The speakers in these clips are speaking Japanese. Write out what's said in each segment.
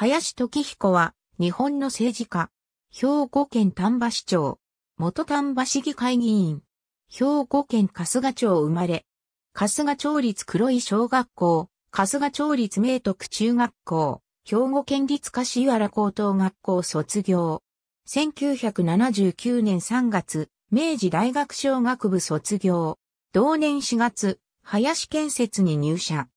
林時彦は、日本の政治家。兵庫県丹波市長。元丹波市議会議員。兵庫県春日町生まれ。春日町立黒井小学校。春日町立明徳中学校。兵庫県立柏原高等学校卒業。1979年3月、明治大学小学部卒業。同年4月、林建設に入社。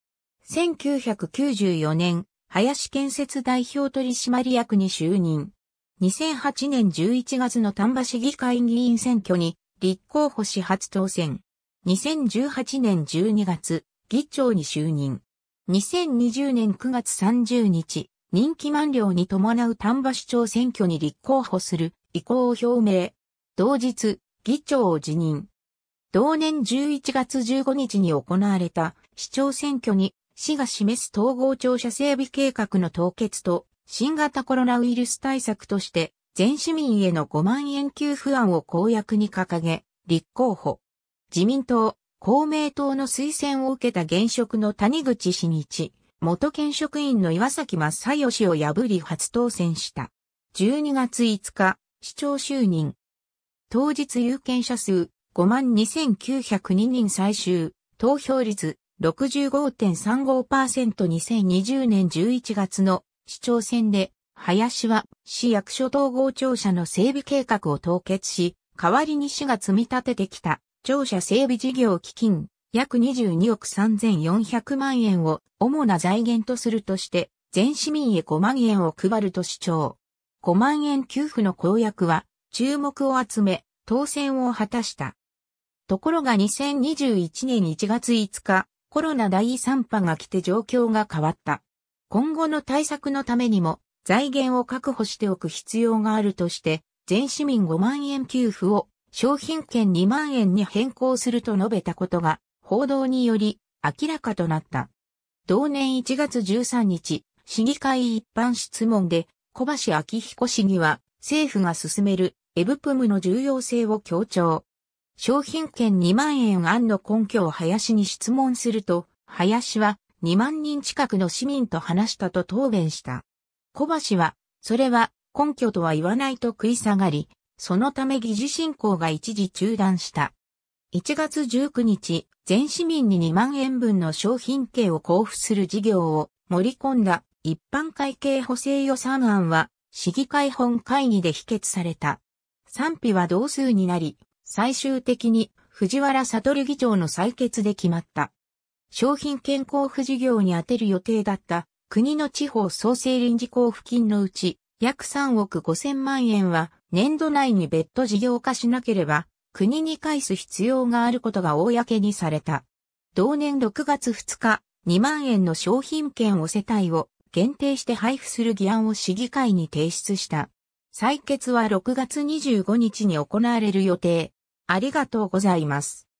1994年、林建設代表取締役に就任。2008年11月の丹波市議会議員選挙に立候補し初当選。2018年12月、議長に就任。2020年9月30日、任期満了に伴う丹波市長選挙に立候補する意向を表明。同日、議長を辞任。同年11月15日に行われた市長選挙に市が示す統合庁舎整備計画の凍結と、新型コロナウイルス対策として、全市民への5万円給付案を公約に掲げ、立候補。自民党、公明党の推薦を受けた現職の谷口に一、元県職員の岩崎正義を破り初当選した。12月5日、市長就任。当日有権者数5万2902人最終、投票率 65.35%2020 年11月の市長選で、林は市役所統合庁舎の整備計画を凍結し、代わりに市が積み立ててきた庁舎整備事業基金約22億3400万円を主な財源とするとして、全市民へ5万円を配ると主張。5万円給付の公約は注目を集め、当選を果たした。ところが2021年1月5日、コロナ第3波が来て状況が変わった。今後の対策のためにも財源を確保しておく必要があるとして、全市民5万円給付を商品券2万円に変更すると述べたことが報道により明らかとなった。同年1月13日、市議会一般質問で小橋昭彦市議は政府が進めるエブプムの重要性を強調。商品券2万円案の根拠を林に質問すると、林は2万人近くの市民と話したと答弁した。小橋は、それは根拠とは言わないと食い下がり、そのため議事進行が一時中断した。1月19日、全市民に2万円分の商品券を交付する事業を盛り込んだ一般会計補正予算案は市議会本会議で否決された。賛否は同数になり、最終的に藤原悟議長の採決で決まった。商品健康付事業に充てる予定だった国の地方創生臨時交付金のうち約3億5千万円は年度内に別途事業化しなければ国に返す必要があることが公にされた。同年6月2日、2万円の商品券を世帯を限定して配布する議案を市議会に提出した。採決は6月25日に行われる予定。ありがとうございます。